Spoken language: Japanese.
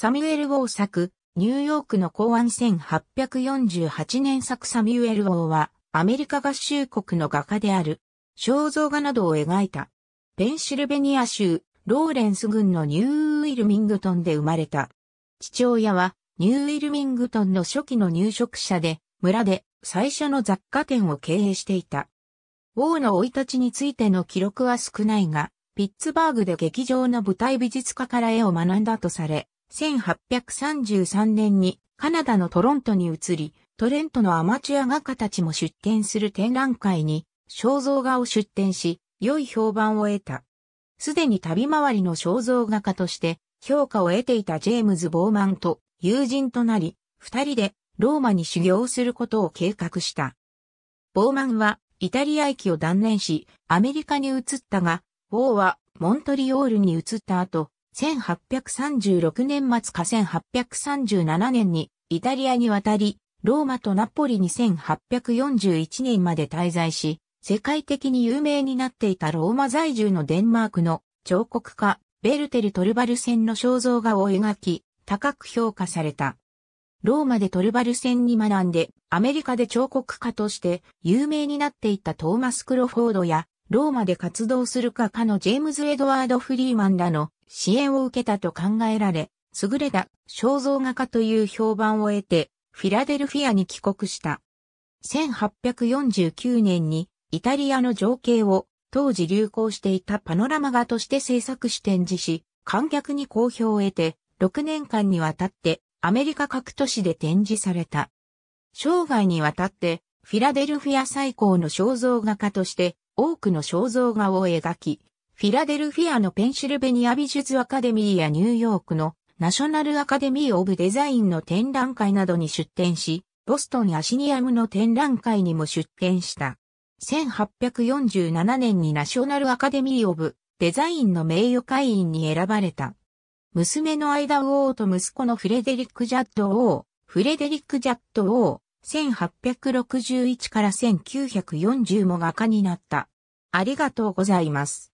サミュエル・ウォー作、ニューヨークの公安1848年作サミュエル・ウォーは、アメリカ合衆国の画家である、肖像画などを描いた。ペンシルベニア州、ローレンス郡のニューウィルミングトンで生まれた。父親は、ニューウィルミングトンの初期の入植者で、村で最初の雑貨店を経営していた。ウォーの生い立ちについての記録は少ないが、ピッツバーグで劇場の舞台美術家から絵を学んだとされ、1833年にカナダのトロントに移り、トレントのアマチュア画家たちも出展する展覧会に肖像画を出展し、良い評判を得た。すでに旅回りの肖像画家として評価を得ていたジェームズ・ボーマンと友人となり、二人でローマに修行することを計画した。ボーマンはイタリア行きを断念し、アメリカに移ったが、ウはモントリオールに移った後、1836年末か1837年にイタリアに渡り、ローマとナポリに1841年まで滞在し、世界的に有名になっていたローマ在住のデンマークの彫刻家、ベルテル・トルバルセンの肖像画を描き、高く評価された。ローマでトルバルセンに学んで、アメリカで彫刻家として有名になっていたトーマス・クロフォードや、ローマで活動する画家のジェームズ・エドワード・フリーマンらの支援を受けたと考えられ、優れた肖像画家という評判を得て、フィラデルフィアに帰国した。1849年にイタリアの情景を当時流行していたパノラマ画として制作し展示し、観客に好評を得て、6年間にわたってアメリカ各都市で展示された。生涯にわたってフィラデルフィア最高の肖像画家として多くの肖像画を描き、フィラデルフィアのペンシルベニア美術アカデミーやニューヨークのナショナルアカデミー・オブ・デザインの展覧会などに出展し、ボストン・アシニアムの展覧会にも出展した。1847年にナショナルアカデミー・オブ・デザインの名誉会員に選ばれた。娘のアイダ王と息子のフレデリック・ジャッド王、フレデリック・ジャッド王、1861から1940も画家になった。ありがとうございます。